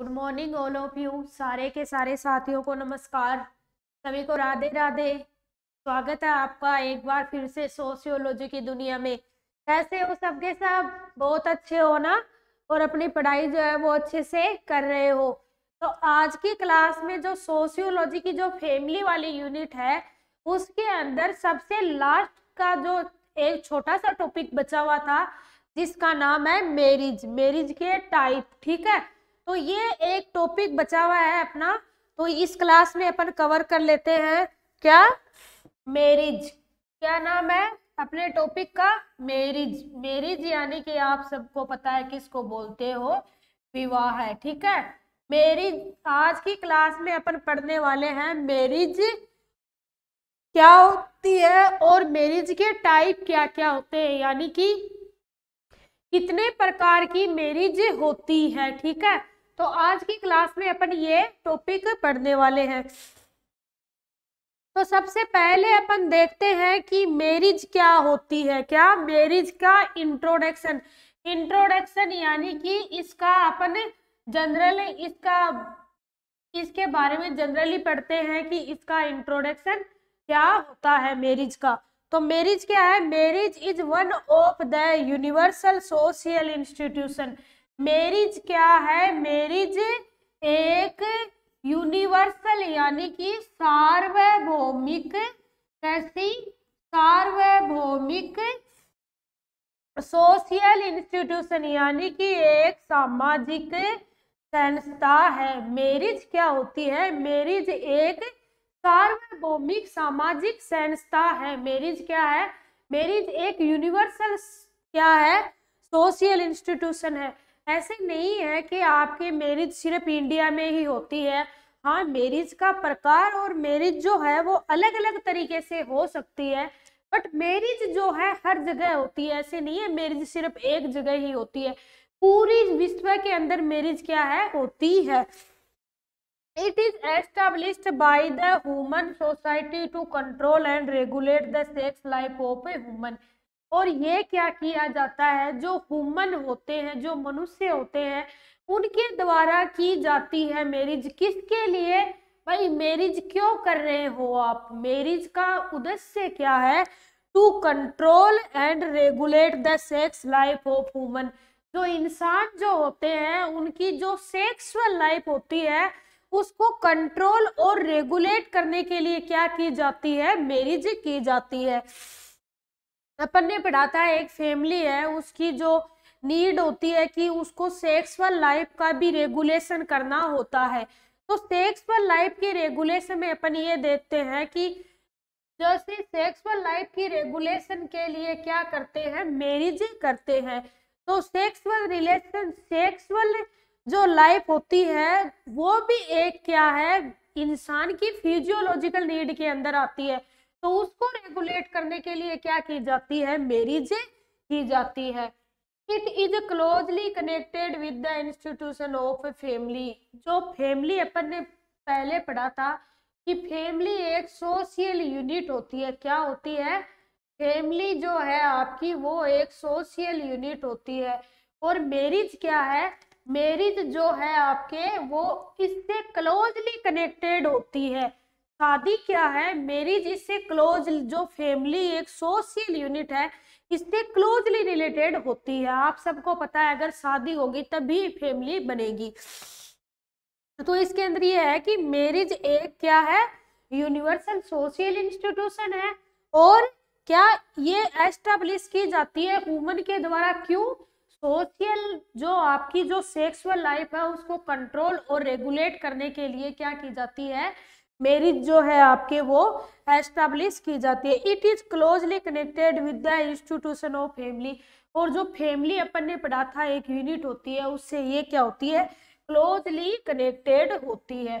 good morning all of you सारे के सारे साथियों को नमस्कार सभी को राधे राधे स्वागत है आपका एक बार फिर से सोशियोलॉजी की दुनिया में कैसे हो सबके सब बहुत अच्छे हो ना और अपनी पढ़ाई जो है वो अच्छे से कर रहे हो तो आज की क्लास में जो सोशियोलॉजी की जो फैमिली वाली यूनिट है उसके अंदर सबसे लास्ट का जो एक छोटा सा टॉपिक बचा हुआ था जिसका नाम है मेरिज मेरिज के टाइप ठीक है तो ये एक टॉपिक बचा हुआ है अपना तो इस क्लास में अपन कवर कर लेते हैं क्या मैरिज क्या नाम है अपने टॉपिक का मैरिज मैरिज यानी कि आप सबको पता है किसको बोलते हो विवाह है ठीक है मैरिज आज की क्लास में अपन पढ़ने वाले हैं मैरिज क्या होती है और मैरिज के टाइप क्या क्या होते हैं यानी कि कितने प्रकार की मैरिज होती है ठीक है तो आज की क्लास में अपन ये टॉपिक पढ़ने वाले हैं तो सबसे पहले अपन देखते हैं कि मैरिज क्या होती है क्या मैरिज का इंट्रोडक्शन इंट्रोडक्शन यानी कि इसका अपन जनरल इसका इसके बारे में जनरली पढ़ते हैं कि इसका इंट्रोडक्शन क्या होता है मैरिज का तो मैरिज क्या है marriage is one of the universal social institution marriage क्या है मैरिज एक यूनिवर्सल यानी कि सार्वभौमिक कैसी सार्वभौमिक सोशल इंस्टीट्यूशन यानी कि एक सामाजिक संस्था है मैरिज क्या होती है मैरिज एक सार्वभौमिक सामाजिक संस्था है मैरिज क्या है मैरिज एक यूनिवर्सल क्या है सोशल इंस्टीट्यूशन है ऐसे नहीं है कि आपके मैरिज सिर्फ इंडिया में ही होती है हाँ मैरिज का प्रकार और मैरिज जो है वो अलग अलग तरीके से हो सकती है बट मैरिज जो है हर जगह होती है ऐसे नहीं है मैरिज सिर्फ एक जगह ही होती है पूरी विश्व के अंदर मैरिज क्या है होती है it is established by the human society to control and regulate the sex life of a human और ये क्या किया जाता है जो हुमन होते हैं जो मनुष्य होते हैं उनके द्वारा की जाती है मैरिज किसके लिए भाई मैरिज क्यों कर रहे हो आप मैरिज का उद्देश्य क्या है to control and regulate the sex life of human जो इंसान जो होते हैं उनकी जो सेक्सुअल लाइफ होती है उसको कंट्रोल और रेगुलेट करने के लिए क्या की जाती है मैरिज की जाती है अपन ने पढ़ाता है एक फैमिली है उसकी जो नीड होती है कि उसको सेक्सुअल लाइफ का भी रेगुलेशन करना होता है तो सेक्सुअल लाइफ के रेगुलेशन में अपन ये देखते हैं कि जैसे सेक्सुअल लाइफ की रेगुलेशन के लिए क्या करते हैं मैरिज करते हैं तो सेक्सुअल रिलेशन सेक्सुअल जो लाइफ होती है वो भी एक क्या है इंसान की फिजियोलॉजिकल नीड के अंदर आती है तो उसको रेगुलेट करने के लिए क्या की जाती है मेरिज की जाती है it is closely connected with the institution of family जो फैमिली अपन ने पहले पढ़ा था कि फैमिली एक सोशल यूनिट होती है क्या होती है फैमिली जो है आपकी वो एक सोशल यूनिट होती है और मैरिज क्या है मैरिज जो है आपके वो इससे क्लोजली कनेक्टेड होती है शादी क्या है मेरिज इससे क्लोज जो फैमिली एक सोशल यूनिट है इससे क्लोजली रिलेटेड होती है आप सबको पता है अगर शादी होगी तभी फैमिली बनेगी तो इसके अंदर यह है कि मैरिज एक क्या है यूनिवर्सल सोशल इंस्टीट्यूशन है और क्या ये एस्टेब्लिश की जाती है वुमन के द्वारा क्यों सोशल जो आपकी जो सेक्सुअल लाइफ है उसको कंट्रोल और रेगुलेट करने के लिए क्या की जाती है मेरिज जो है आपके वो एस्टाब्लिश की जाती है it is closely connected with the institution of family और जो फैमिली अपन ने पढ़ा था एक यूनिट होती है उससे ये क्या होती है क्लोजली कनेक्टेड होती है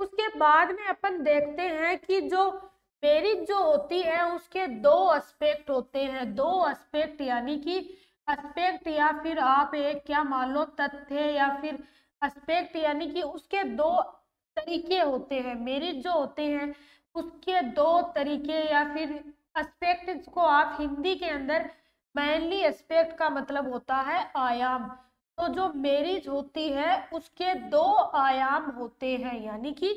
उसके बाद में अपन देखते हैं कि जो मेरिज जो होती है उसके दो एस्पेक्ट होते हैं दो एस्पेक्ट यानी कि एस्पेक्ट या फिर आप एक क्या मान लो तथ्य या फिर एस्पेक्ट यानी कि उसके दो तरीके होते हैं मेरिट जो होते हैं उसके दो तरीके या फिर एस्पेक्ट को आप हिंदी के अंदर मैनली एस्पेक्ट का मतलब होता है आयाम तो जो मेरिज होती है उसके दो आयाम होते हैं यानी कि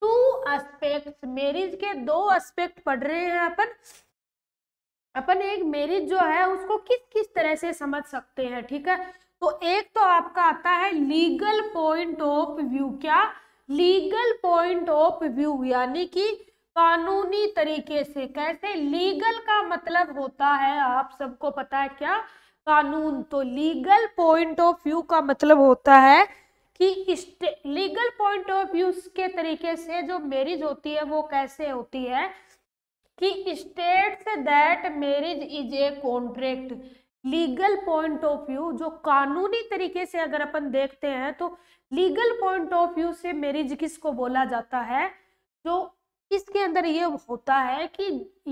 टू एस्पेक्ट मेरिज के दो एस्पेक्ट पढ़ रहे हैं अपन अपन एक मेरिज जो है उसको किस किस तरह से समझ सकते हैं ठीक है तो एक तो आपका आता है लीगल पॉइंट ऑफ व्यू क्या लीगल पॉइंट ऑफ व्यू यानी कि कानूनी तरीके से कैसे लीगल का मतलब होता है आप सबको पता है क्या कानून तो लीगल पॉइंट ऑफ व्यू का मतलब होता है कि लीगल पॉइंट ऑफ व्यू के तरीके से जो मैरिज होती है वो कैसे होती है कि states that marriage is a contract legal point of view जो कानूनी तरीके से अगर अपन देखते हैं तो लीगल पॉइंट ऑफ व्यू से मैरिज किसको बोला जाता है जो इसके अंदर ये होता है कि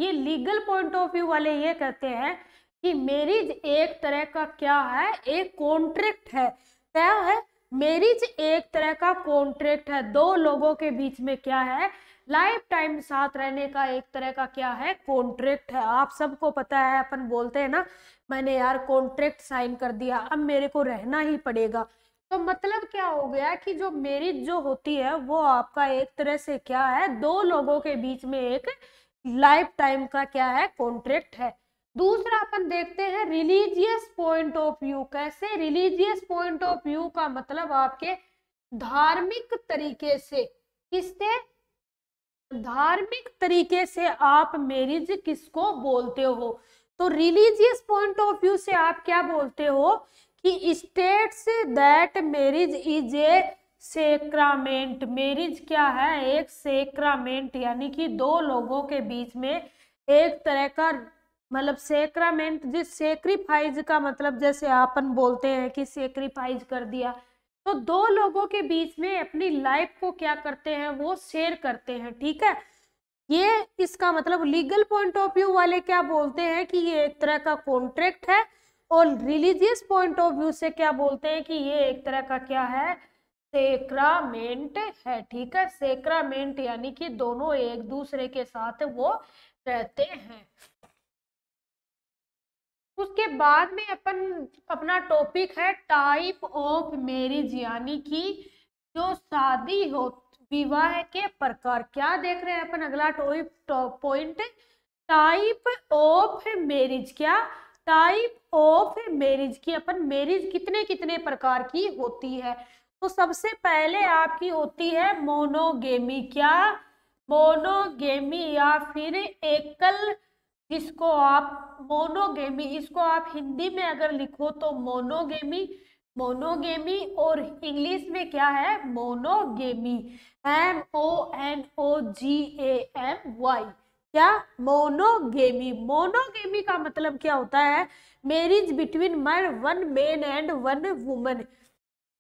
ये लीगल पॉइंट ऑफ व्यू वाले ये कहते हैं कि मैरिज एक तरह का क्या है एक कॉन्ट्रैक्ट है क्या है मैरिज एक तरह का कॉन्ट्रैक्ट है दो लोगों के बीच में क्या है लाइफ टाइम साथ रहने का एक तरह का क्या है कॉन्ट्रैक्ट है आप सबको पता है अपन बोलते हैं ना मैंने यार कॉन्ट्रैक्ट साइन कर दिया अब मेरे को रहना ही पड़ेगा तो मतलब क्या हो गया कि जो मेरिज जो होती है वो आपका एक तरह से क्या है दो लोगों के बीच में एक लाइफ टाइम का क्या है कॉन्ट्रैक्ट है दूसरा अपन देखते हैं रिलीजियस पॉइंट ऑफ व्यू कैसे रिलीजियस पॉइंट ऑफ व्यू का मतलब आपके धार्मिक तरीके से किससे धार्मिक तरीके से आप मेरिज किसको बोलते हो तो रिलीजियस पॉइंट ऑफ व्यू से आप क्या बोलते हो कि states that marriage is a sacrament marriage क्या है एक सेक्रामेंट यानी कि दो लोगों के बीच में एक तरह का मतलब सेक्रामेंट जिस सेक्रीफाइज का मतलब जैसे आपन बोलते हैं कि सेक्रीफाइज कर दिया तो दो लोगों के बीच में अपनी लाइफ को क्या करते हैं वो शेयर करते हैं ठीक है ये इसका मतलब लीगल पॉइंट ऑफ व्यू वाले क्या बोलते हैं कि ये एक तरह का कॉन्ट्रैक्ट है और रिलीजियस पॉइंट ऑफ व्यू से क्या बोलते हैं कि ये एक तरह का क्या है सेक्रामेंट है ठीक है सेक्रामेंट यानी कि दोनों एक दूसरे के साथ वो रहते हैं उसके बाद में अपन अपना टॉपिक है टाइप ऑफ मैरिज यानी कि जो शादी हो विवाह के प्रकार क्या देख रहे हैं अपन अगला पॉइंट टाइप ऑफ मैरिज क्या टाइप ऑफ मैरिज की अपन मैरिज कितने कितने प्रकार की होती है तो सबसे पहले आपकी होती है मोनोगेमी क्या मोनोगेमी या फिर एकल जिसको आप मोनोगेमी इसको आप हिंदी में अगर लिखो तो मोनोगेमी मोनोगेमी और इंग्लिश में क्या है monogamy m o n o g a m y क्या मोनोगेमी मोनोगेमी का मतलब क्या होता है मैरिज बिटवीन मर one man and one woman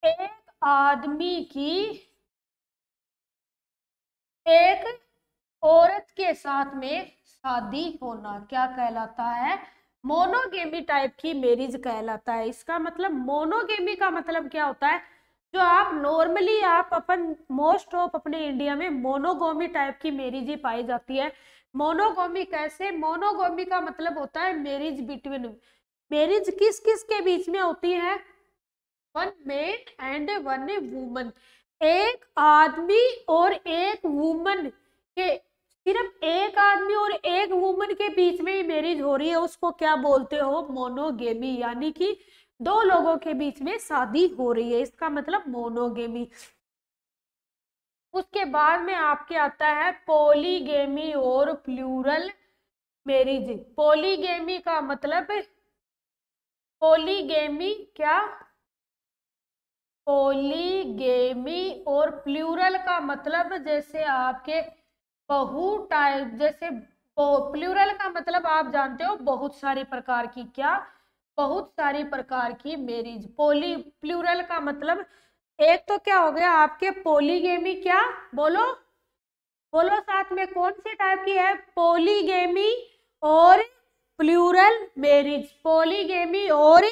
एक आदमी की एक औरत के साथ में शादी होना क्या कहलाता है मोनोगेमी टाइप की मैरिज कहलाता है इसका मतलब मोनोगेमी का मतलब क्या होता है जो आप नॉर्मली आप अपन मोस्ट ऑफ अपने इंडिया में मोनोगोमी टाइप की मैरिज ही पाई जाती है मोनोगोमी कैसे मोनोगोमी का मतलब होता है मैरिज बिटवीन मैरिज किस किस के बीच में होती है one man and one woman एक आदमी और एक वूमन के सिर्फ एक आदमी और एक वूमन के बीच में ही मैरिज हो रही है उसको क्या बोलते हो मोनोगेमी यानी कि दो लोगों के बीच में शादी हो रही है इसका मतलब मोनोगेमी उसके बाद में आपके आता है पोलीगेमी और प्लूरल मेरिज पोलीगेमी का मतलब पोलीगेमी क्या पोलीगेमी और प्लूरल का मतलब जैसे आपके बहु टाइप जैसे प्लूरल का मतलब आप जानते हो बहुत सारे प्रकार की क्या बहुत सारी प्रकार की मेरिज पोली प्लूरल का मतलब एक तो क्या हो गया आपके पोलीगेमी क्या बोलो बोलो साथ में कौन से टाइप की है पोलीगेमी और प्लूरल मैरिज पोलीगेमी और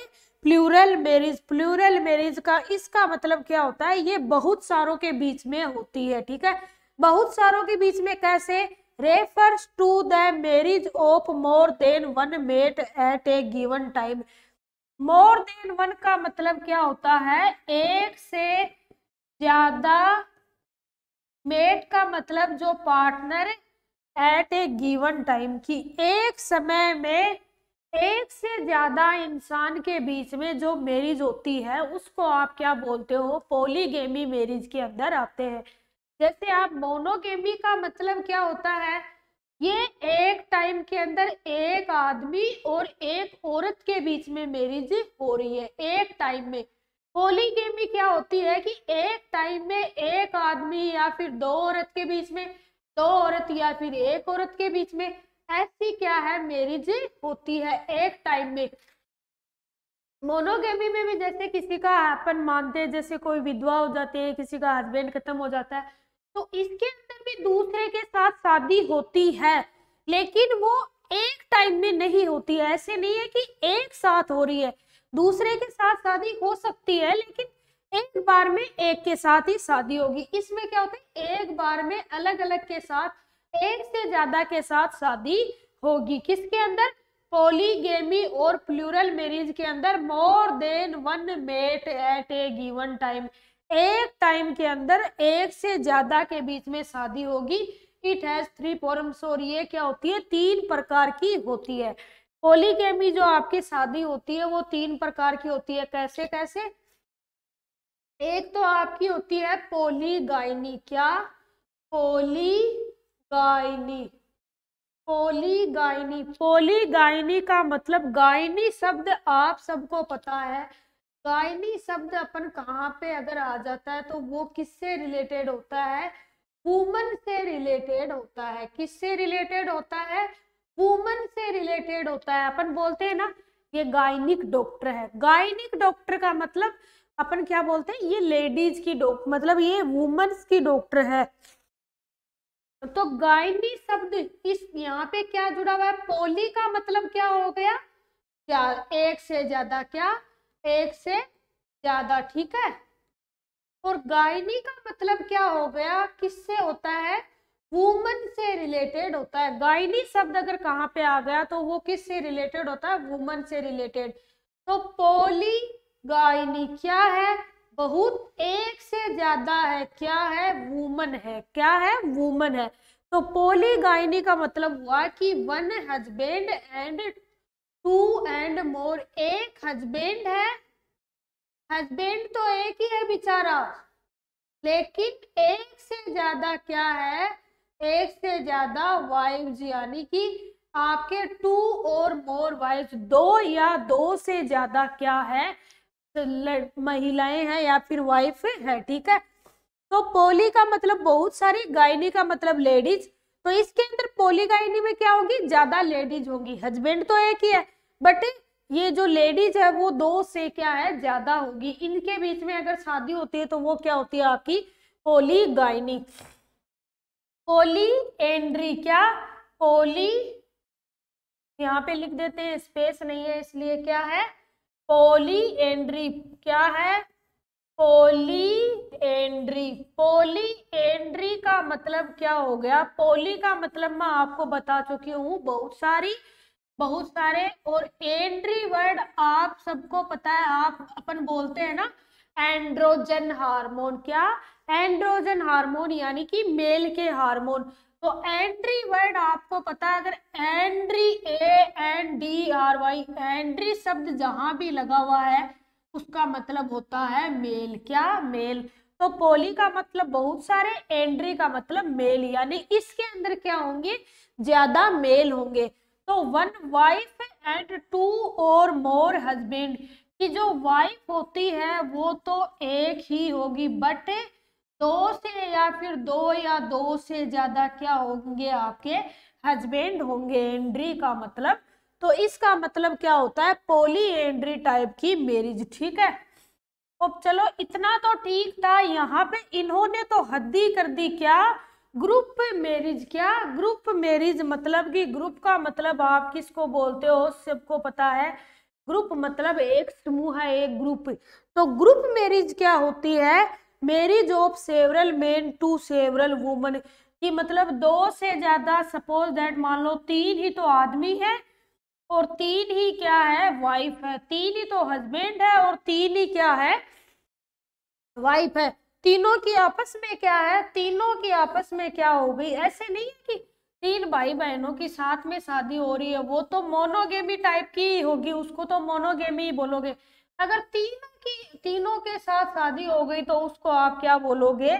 प्लूरल मैरिज प्लूरल मैरिज का इसका मतलब क्या होता है ये बहुत सारों के बीच में होती है ठीक है बहुत सारों के बीच में कैसे refers to the marriage of more than one mate at a given time more than one का मतलब क्या होता है एक से ज्यादा मेट का मतलब जो partner at a given time की एक समय में एक से ज्यादा इंसान के बीच में जो मैरिज होती है उसको आप क्या बोलते हो पोलीगेमी मैरिज के अंदर आते हैं जैसे आप मोनोगेमी का मतलब क्या होता है ये एक टाइम के अंदर एक आदमी और एक औरत के बीच में मैरिज हो रही है एक टाइम में पोलीगेमी क्या होती है कि एक टाइम में एक आदमी या फिर दो औरत के बीच में दो औरत या फिर एक औरत के बीच में ऐसी क्या है मैरिज होती है एक टाइम में मोनोगेमी में भी जैसे किसी का हैपन मानते हैं जैसे कोई विधवा हो जाती है किसी का हस्बैंड खत्म हो जाता है तो इसके अंदर भी दूसरे के साथ शादी होती है लेकिन वो एक टाइम में नहीं होती है ऐसे नहीं है कि एक साथ हो रही है दूसरे के साथ शादी हो सकती है लेकिन एक बार में एक के साथ ही शादी होगी इसमें क्या होता है एक बार में अलग अलग के साथ एक से ज्यादा के साथ शादी होगी किसके अंदर पॉलीगेमी और प्लूरल मैरिज के अंदर more than one mate at a given time एक टाइम के अंदर एक से ज्यादा के बीच में शादी होगी इट हैज थ्री फॉर्म्स और ये क्या होती है तीन प्रकार की होती है पोलीकेमी जो आपकी शादी होती है वो तीन प्रकार की होती है कैसे कैसे एक तो आपकी होती है पोलीगाइनी क्या पोलीगाइनी पोलीगाइनी पोलीगाइनी का मतलब गायनी शब्द आप सबको पता है गायनी शब्द अपन कहाँ पे अगर आ जाता है तो वो किससे रिलेटेड होता है वुमन से रिलेटेड होता है किससे रिलेटेड होता है वुमन से रिलेटेड होता है अपन बोलते हैं ना ये गायनिक डॉक्टर है गायनिक डॉक्टर का मतलब अपन क्या बोलते हैं ये लेडीज की डॉक्टर मतलब ये वुमेन्स की डॉक्टर है तो गायनी शब्द इस यहाँ पे क्या जुड़ा हुआ है पोली का मतलब क्या हो गया क्या एक से ज्यादा क्या एक से ज्यादा ठीक है और गायनी का मतलब क्या हो गया किससे होता है वुमन से रिलेटेड होता है गायनी शब्द अगर कहाँ पे आ गया तो वो किस से रिलेटेड होता है वुमन से रिलेटेड तो पोली गायनी क्या है बहुत एक से ज्यादा है क्या है वुमन है क्या है वुमन है तो पोली गायनी का मतलब हुआ कि one husband and two and more एक हजबेंड है हजबेंड तो एक ही है बेचारा लेकिन एक से ज्यादा क्या है एक से ज्यादा वाइफ यानी कि आपके टू और मोर वाइफ दो या दो से ज्यादा क्या है महिलाएं हैं या फिर वाइफ है ठीक है तो पोली का मतलब बहुत सारी गायनी का मतलब लेडीज तो इसके अंदर पोलीगाइनी में क्या होगी ज्यादा लेडीज होंगी हस्बैंड तो एक ही है बट ये जो लेडीज है वो दो से क्या है ज्यादा होगी इनके बीच में अगर शादी होती है तो वो क्या होती है आपकी पोलीगाइनी एंड्री क्या पोली यहाँ पे लिख देते हैं स्पेस नहीं है इसलिए क्या है पोली एंड्री क्या है पोली एंड्री पोली एंड्री का मतलब क्या हो गया पोली का मतलब मैं आपको बता चुकी हूँ बहुत सारी बहुत सारे और एंड्री वर्ड आप सबको पता है आप अपन बोलते हैं ना एंड्रोजन हार्मोन क्या एंड्रोजन हार्मोन यानी कि मेल के हार्मोन तो एंड्री वर्ड आपको पता है अगर andry a n d r y andry शब्द जहां भी लगा हुआ है उसका मतलब होता है मेल क्या मेल तो पोली का मतलब बहुत सारे एंड्री का मतलब मेल यानी इसके अंदर क्या होंगे ज्यादा मेल होंगे तो वन वाइफ एंड टू और मोर हस्बैंड की जो वाइफ होती है वो तो एक ही होगी बट दो से या फिर दो या दो से ज्यादा क्या होंगे आपके हस्बैंड होंगे एंड्री का मतलब तो इसका मतलब क्या होता है पोलीएंड्री टाइप की मेरिज ठीक है अब चलो इतना तो ठीक था यहाँ पे इन्होंने तो हद्दी कर दी क्या ग्रुप मैरिज क्या ग्रुप मैरिज मतलब कि ग्रुप का मतलब आप किसको बोलते हो सबको पता है ग्रुप मतलब एक समूह है एक ग्रुप तो ग्रुप मैरिज क्या होती है marriage of several men to several women कि मतलब दो से ज्यादा सपोज दैट मान लो तीन ही तो आदमी है और तीन ही क्या है वाइफ है तीन ही तो हस्बैंड है और तीन ही क्या है वाइफ है तीनों की आपस में क्या है तीनों की आपस में क्या हो गई ऐसे नहीं है कि तीन भाई बहनों की साथ में शादी हो रही है वो तो मोनोगेमी टाइप की होगी उसको तो मोनोगेमी ही बोलोगे अगर तीनों की तीनों के साथ शादी हो गई तो उसको आप क्या बोलोगे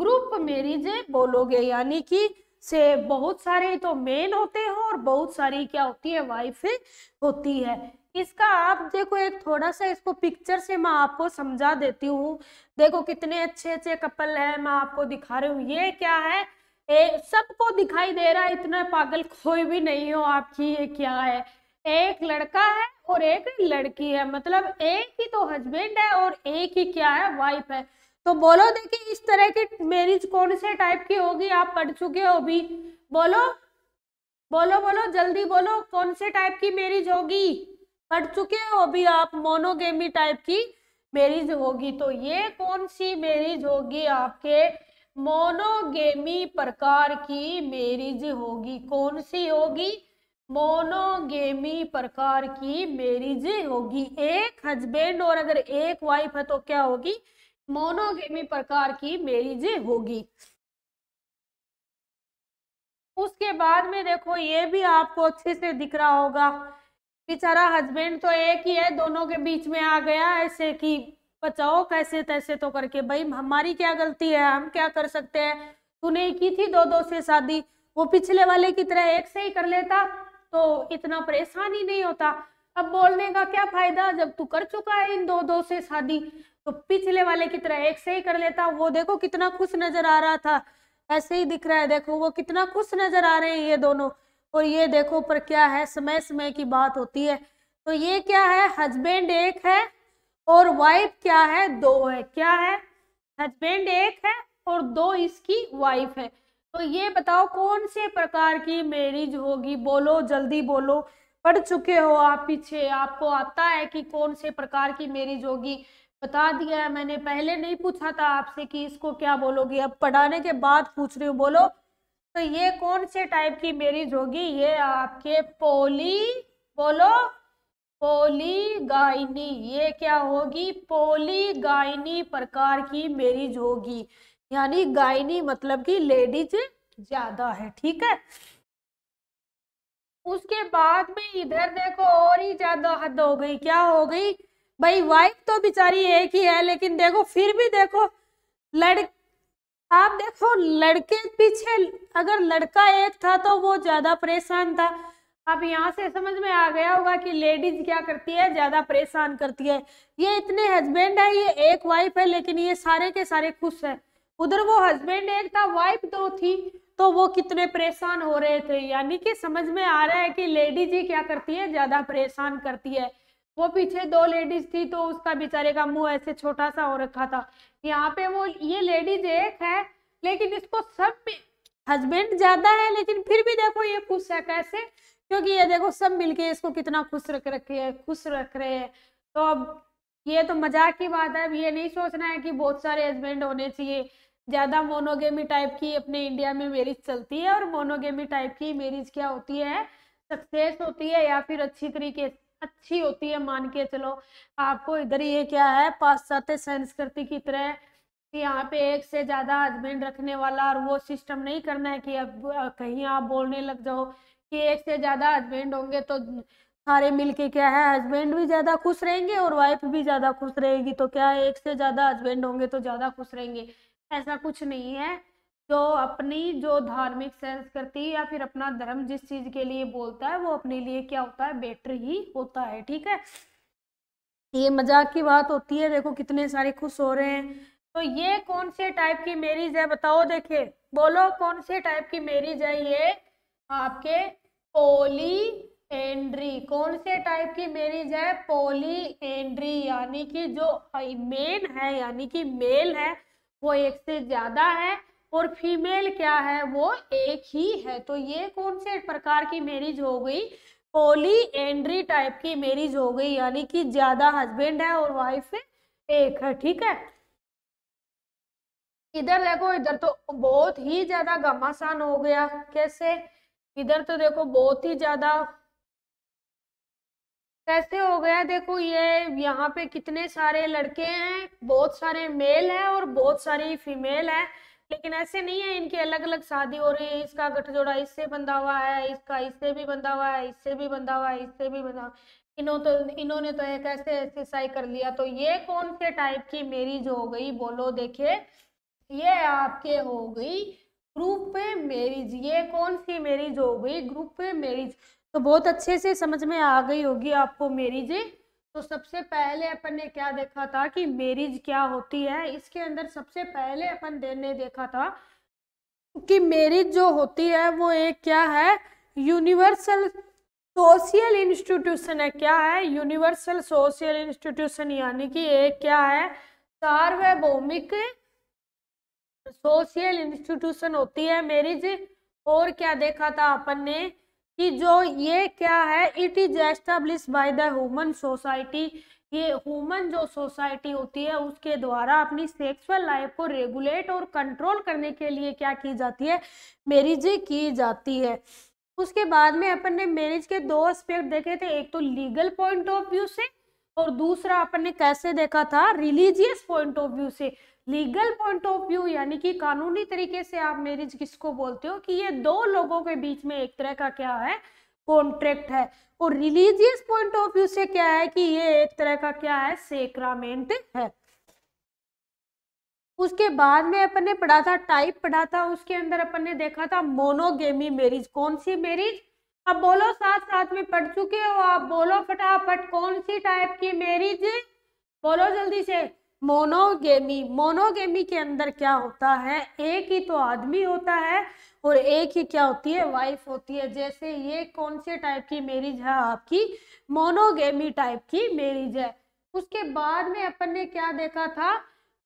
ग्रुप मेरिज बोलोगे यानी कि से बहुत सारे तो मेल होते हैं और बहुत सारी क्या होती है वाइफ होती है इसका आप देखो एक थोड़ा सा इसको पिक्चर से मैं आपको समझा देती हूँ देखो कितने अच्छे अच्छे कपल है मैं आपको दिखा रही हूँ ये क्या है सबको दिखाई दे रहा है इतना पागल कोई भी नहीं हो आपकी ये क्या है एक लड़का है और एक लड़की है मतलब एक ही तो हस्बैंड है और एक ही क्या है वाइफ है तो बोलो देखिए इस तरह की मैरिज कौन से टाइप की होगी आप पढ़ चुके हो भी बोलो बोलो बोलो जल्दी बोलो कौन से टाइप की मैरिज होगी पढ़ चुके हो भी आप मोनोगेमी टाइप की मैरिज होगी तो ये कौन सी मैरिज होगी आपके मोनोगेमी प्रकार की मैरिज होगी कौन सी होगी मोनोगेमी प्रकार की मैरिज होगी एक हस्बैंड और अगर एक वाइफ है तो क्या होगी मोनोगेमी प्रकार की मैरिजें होगी उसके बाद में देखो ये भी आपको अच्छे से दिख रहा होगा बेचारा हस्बैंड तो एक ही है दोनों के बीच में आ गया ऐसे कि बचाओ कैसे तैसे तो करके भाई हमारी क्या गलती है हम क्या कर सकते हैं तूने की थी दो दो से शादी वो पिछले वाले की तरह एक से ही कर लेता तो इतना परेशान ही नहीं होता अब बोलने का क्या फायदा जब तू कर चुका है इन दो दो से शादी तो पिछले वाले की तरह एक से ही कर लेता वो देखो कितना खुश नजर आ रहा था ऐसे ही दिख रहा है देखो वो कितना खुश नजर आ रहे हैं ये दोनों और ये देखो पर क्या है समय समय की बात होती है तो ये क्या है हस्बैंड एक है और वाइफ क्या है दो है क्या है हस्बैंड एक है और दो इसकी वाइफ है तो ये बताओ कौन से प्रकार की मैरिज होगी बोलो जल्दी बोलो पढ़ चुके हो आप पीछे आपको आता है कि कौन से प्रकार की मैरिज होगी बता दिया है मैंने पहले नहीं पूछा था आपसे कि इसको क्या बोलोगे अब पढ़ाने के बाद पूछ रही हूँ बोलो तो ये कौन से टाइप की बेरीज होगी ये आपके पोली बोलो पोलीगाइनी ये क्या होगी पोलीगाइनी प्रकार की मेरिज होगी यानी गायनी मतलब कि लेडीज ज्यादा है ठीक है उसके बाद में इधर देखो और ही ज्यादा हद हो गई क्या हो गई भाई वाइफ तो बेचारी एक ही है लेकिन देखो फिर भी देखो लड़ आप देखो लड़के पीछे अगर लड़का एक था तो वो ज्यादा परेशान था आप यहाँ से समझ में आ गया होगा कि लेडीज क्या करती है ज्यादा परेशान करती है ये इतने हस्बैंड है ये एक वाइफ है लेकिन ये सारे के सारे खुश है उधर वो हस्बैंड एक था वाइफ दो थी तो वो कितने परेशान हो रहे थे यानी कि समझ में आ रहा है कि लेडीज ही क्या करती है ज्यादा परेशान करती है वो पीछे दो लेडीज थी तो उसका बेचारे का मुंह ऐसे छोटा सा हो रखा था यहाँ पे वो ये लेडीज एक है लेकिन इसको सब हस्बैंड ज्यादा है लेकिन फिर भी देखो ये खुश है कैसे क्योंकि ये देखो सब मिलके इसको कितना खुश रख रखे है खुश रख रहे हैं तो अब ये तो मजाक की बात है अब ये नहीं सोचना है कि बहुत सारे हस्बैंड होने चाहिए ज्यादा मोनोगेमी टाइप की अपने इंडिया में मेरिज चलती है और मोनोगेमी टाइप की मेरिज क्या होती है सक्सेस होती है या फिर अच्छी तरीके अच्छी होती है मान के चलो आपको इधर ये क्या है पाश्चात्य संस्कृति की तरह यहाँ पे एक से ज्यादा हस्बैंड रखने वाला और वो सिस्टम नहीं करना है कि अब कहीं आप बोलने लग जाओ कि एक से ज्यादा हस्बैंड होंगे तो सारे मिलके क्या है हस्बैंड भी ज्यादा खुश रहेंगे और वाइफ भी ज्यादा खुश रहेगी तो क्या है एक से ज्यादा हस्बैंड होंगे तो ज्यादा खुश रहेंगे ऐसा कुछ नहीं है तो अपनी जो धार्मिक संस्कृति या फिर अपना धर्म जिस चीज के लिए बोलता है वो अपने लिए क्या होता है बेटर ही होता है ठीक है ये मजाक की बात होती है देखो कितने सारे खुश हो रहे हैं तो ये कौन से टाइप की मेरीज है बताओ देखे बोलो कौन से टाइप की मेरीज है ये आपके पोली एंड्री कौन से टाइप की मेरीज है पोली एंड्री यानी कि जो मेन है यानी कि मेल है वो एक से ज्यादा है और फीमेल क्या है वो एक ही है तो ये कौन से प्रकार की मैरिज हो गई पोली एंड्री टाइप की मैरिज हो गई यानी कि ज्यादा हस्बैंड है और वाइफ एक है ठीक है इधर देखो इधर तो बहुत ही ज्यादा घमासान हो गया कैसे इधर तो देखो बहुत ही ज्यादा कैसे हो गया देखो ये यहाँ पे कितने सारे लड़के हैं बहुत सारे मेल हैं और बहुत सारी फीमेल है लेकिन ऐसे नहीं है इनकी अलग अलग शादी हो रही है इसका गठजोड़ा इससे बंधा हुआ है इसका इससे भी बंधा हुआ है इससे भी बंधा हुआ है इससे भी बंधा इन्हों तो इन्होंने तो एक ऐसे साई कर लिया तो ये कौन से टाइप की मेरिज हो गई बोलो देखिए ये आपके हो गई ग्रुप मेरिज ये कौन सी मेरिज हो गई ग्रुप पे मेरिज तो बहुत अच्छे से समझ में आ गई होगी आपको मेरिज तो सबसे पहले अपन ने क्या देखा था कि मेरिज क्या होती है इसके अंदर सबसे पहले अपन ने देखा था कि मेरिज जो होती है वो एक क्या है यूनिवर्सल सोशल इंस्टीट्यूशन है क्या है यूनिवर्सल सोशल इंस्टीट्यूशन यानी कि एक क्या है सार्वभौमिक सोशल इंस्टीट्यूशन होती है मेरिज और क्या देखा था अपन ने कि जो ये क्या है it is establish by the human society ये ह्यूमन जो सोसाइटी होती है उसके द्वारा अपनी सेक्सुअल लाइफ को रेगुलेट और कंट्रोल करने के लिए क्या की जाती है मैरिजें की जाती है उसके बाद में अपन ने मैरिज के दो एस्पेक्ट देखे थे एक तो लीगल पॉइंट ऑफ व्यू से और दूसरा अपन ने कैसे देखा था रिलीजियस पॉइंट ऑफ व्यू से लीगल पॉइंट ऑफ व्यू यानी कि कानूनी तरीके से आप मैरिज किसको बोलते हो कि ये दो लोगों के बीच में एक तरह का क्या है कॉन्ट्रैक्ट है और रिलीजियस पॉइंट ऑफ व्यू से क्या है कि ये एक तरह का क्या है सेक्रामेंट है उसके बाद में अपन ने पढ़ा था टाइप पढ़ा था उसके अंदर अपन ने देखा था मोनोगेमी मैरिज कौन सी मैरिज अब बोलो साथ साथ में पढ़ चुके हो आप बोलो फटाफट कौन सी टाइप की मैरिज बोलो जल्दी से मोनोगेमी मोनोगेमी के अंदर क्या होता है एक ही तो आदमी होता है और एक ही क्या होती है वाइफ होती है जैसे ये कौन से टाइप की मैरिज है आपकी मोनोगेमी टाइप की मैरिज है उसके बाद में अपन ने क्या देखा था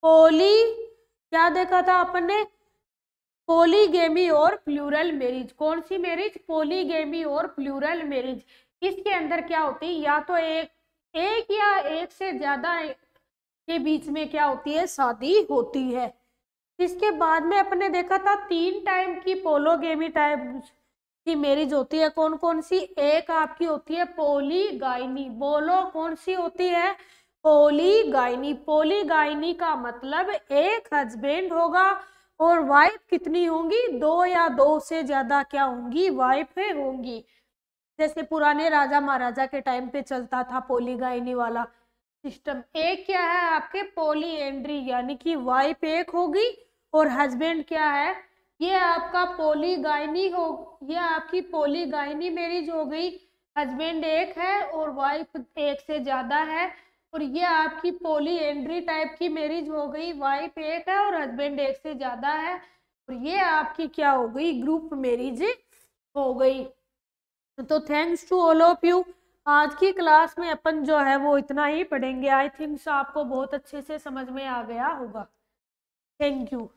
पोली क्या देखा था अपन ने पोलीगेमी और प्लूरल मैरिज कौन सी मैरिज पोलीगेमी और प्लूरल मैरिज इसके अंदर क्या होती है या तो एक एक या एक से ज्यादा के बीच में क्या होती है शादी होती है इसके बाद में अपने देखा था तीन टाइम की पोलोगेमी टाइप की मैरिज होती है कौन कौन सी एक आपकी होती है पोलीगाइनी बोलो कौन सी होती है पोलीगाइनी पोलीगाइनी का मतलब एक हस्बैंड होगा और वाइफ कितनी होंगी दो या दो से ज्यादा क्या होंगी वाइफ होंगी जैसे पुराने राजा महाराजा के टाइम पे चलता था पोलीगाइनी वाला सिस्टम एक क्या है आपके पोली एंड्री यानी कि वाइफ एक होगी और हस्बैंड क्या है ये आपका पोलीगाइनी हो ये आपकी पोलीगाइनी मैरिज हो गई हस्बैंड एक है और वाइफ एक से ज्यादा है और ये आपकी पोलीएंड्री टाइप की मैरिज हो गई वाइफ एक है और हस्बैंड एक से ज्यादा है और ये आपकी क्या हो गई ग्रुप मैरिज हो गई तो thanks to all of you आज की क्लास में अपन जो है वो इतना ही पढ़ेंगे आई थिंक आपको बहुत अच्छे से समझ में आ गया होगा थैंक यू